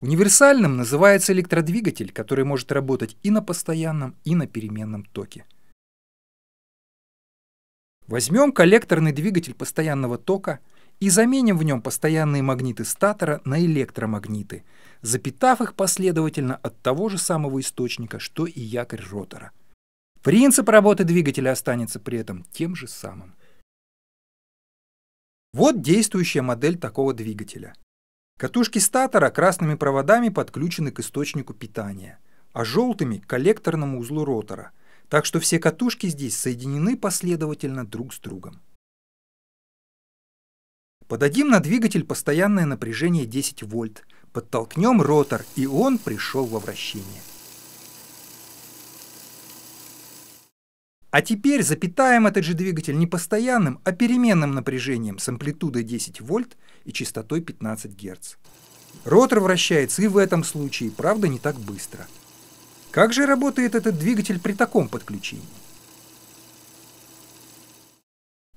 Универсальным называется электродвигатель, который может работать и на постоянном, и на переменном токе. Возьмем коллекторный двигатель постоянного тока и заменим в нем постоянные магниты статора на электромагниты, запитав их последовательно от того же самого источника, что и якорь ротора. Принцип работы двигателя останется при этом тем же самым. Вот действующая модель такого двигателя. Катушки статора красными проводами подключены к источнику питания, а желтыми – к коллекторному узлу ротора, так что все катушки здесь соединены последовательно друг с другом. Подадим на двигатель постоянное напряжение 10 вольт, подтолкнем ротор, и он пришел во вращение. А теперь запитаем этот же двигатель не постоянным, а переменным напряжением с амплитудой 10 вольт и частотой 15 Гц. Ротор вращается и в этом случае, правда, не так быстро. Как же работает этот двигатель при таком подключении?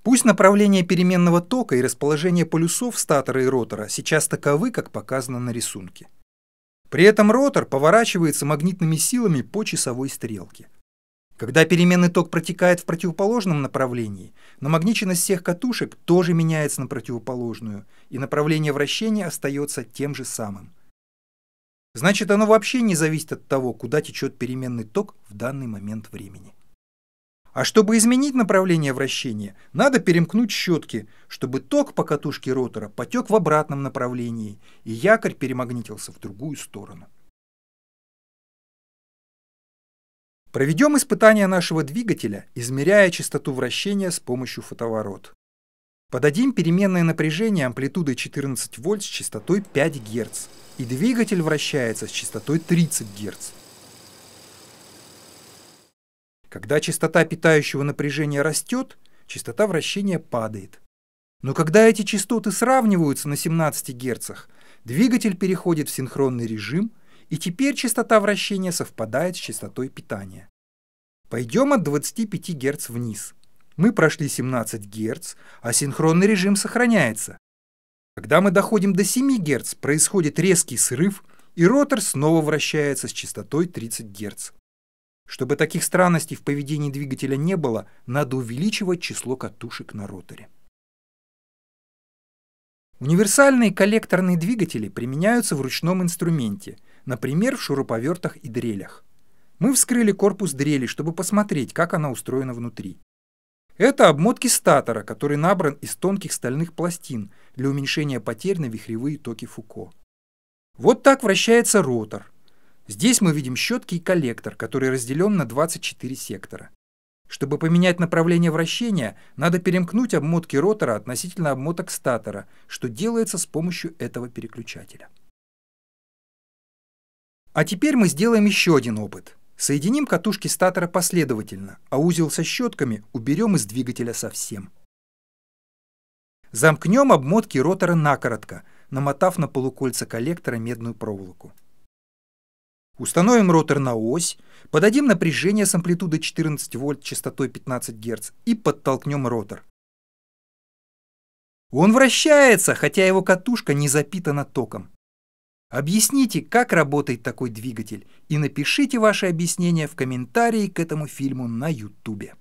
Пусть направление переменного тока и расположение полюсов статора и ротора сейчас таковы, как показано на рисунке. При этом ротор поворачивается магнитными силами по часовой стрелке – когда переменный ток протекает в противоположном направлении, намагниченность всех катушек тоже меняется на противоположную, и направление вращения остается тем же самым. Значит, оно вообще не зависит от того, куда течет переменный ток в данный момент времени. А чтобы изменить направление вращения, надо перемкнуть щетки, чтобы ток по катушке ротора потек в обратном направлении, и якорь перемагнитился в другую сторону. Проведем испытание нашего двигателя, измеряя частоту вращения с помощью фотоворот. Подадим переменное напряжение амплитудой 14 вольт с частотой 5 Гц, и двигатель вращается с частотой 30 Гц. Когда частота питающего напряжения растет, частота вращения падает. Но когда эти частоты сравниваются на 17 Гц, двигатель переходит в синхронный режим, и теперь частота вращения совпадает с частотой питания. Пойдем от 25 Гц вниз. Мы прошли 17 Гц, а синхронный режим сохраняется. Когда мы доходим до 7 Гц, происходит резкий срыв, и ротор снова вращается с частотой 30 Гц. Чтобы таких странностей в поведении двигателя не было, надо увеличивать число катушек на роторе. Универсальные коллекторные двигатели применяются в ручном инструменте, например, в шуруповертах и дрелях. Мы вскрыли корпус дрели, чтобы посмотреть, как она устроена внутри. Это обмотки статора, который набран из тонких стальных пластин для уменьшения потерь на вихревые токи Фуко. Вот так вращается ротор. Здесь мы видим щетки и коллектор, который разделен на 24 сектора. Чтобы поменять направление вращения, надо перемкнуть обмотки ротора относительно обмоток статора, что делается с помощью этого переключателя. А теперь мы сделаем еще один опыт. Соединим катушки статора последовательно, а узел со щетками уберем из двигателя совсем. Замкнем обмотки ротора накоротко, намотав на полукольца коллектора медную проволоку. Установим ротор на ось, подадим напряжение с амплитудой 14 вольт частотой 15 Гц и подтолкнем ротор. Он вращается, хотя его катушка не запитана током. Объясните, как работает такой двигатель, и напишите ваше объяснение в комментарии к этому фильму на YouTube.